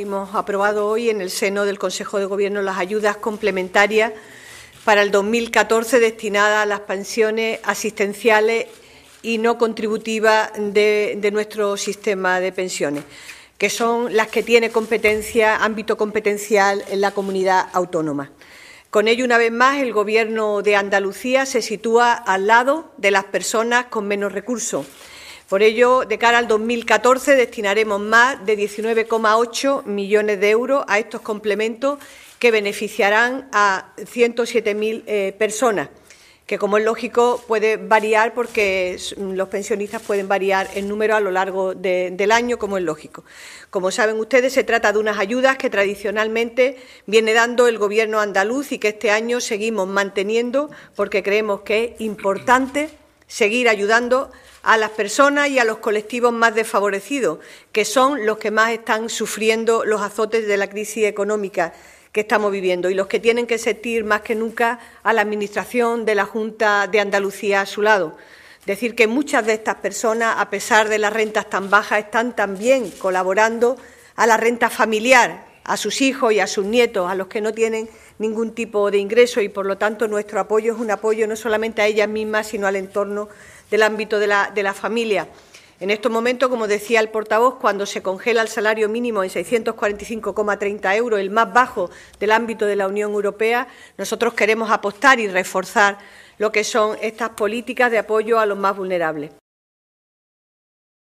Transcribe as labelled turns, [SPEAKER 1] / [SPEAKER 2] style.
[SPEAKER 1] Hemos aprobado hoy en el seno del Consejo de Gobierno las ayudas complementarias para el 2014 destinadas a las pensiones asistenciales y no contributivas de, de, nuestro sistema de pensiones, que son las que tiene competencia, ámbito competencial en la comunidad autónoma. Con ello, una vez más, el Gobierno de Andalucía se sitúa al lado de las personas con menos recursos por ello, de cara al 2014 destinaremos más de 19,8 millones de euros a estos complementos que beneficiarán a 107.000 eh, personas, que como es lógico puede variar porque mm, los pensionistas pueden variar en número a lo largo del año, como es lógico. Como saben ustedes, se trata de unas ayudas que tradicionalmente viene dando el Gobierno andaluz y que este año seguimos manteniendo porque creemos que es importante seguir ayudando a las personas y a los colectivos más desfavorecidos, que son los que más están sufriendo los azotes de la crisis económica que estamos viviendo y los que tienen que sentir más que nunca a la Administración de la Junta de Andalucía a su lado. Decir que muchas de estas personas, a pesar de las rentas tan bajas, están también colaborando a la renta familiar, a sus hijos y a sus nietos, a los que no tienen ningún tipo de ingreso y, por lo tanto, nuestro apoyo es un apoyo no solamente a ellas mismas, sino al entorno del ámbito de la, familia. En estos momentos, como decía el portavoz, cuando se congela el salario mínimo en 645,30 euros, el más bajo del ámbito de la Unión Europea, nosotros queremos apostar y reforzar lo que son estas políticas de apoyo a los más vulnerables.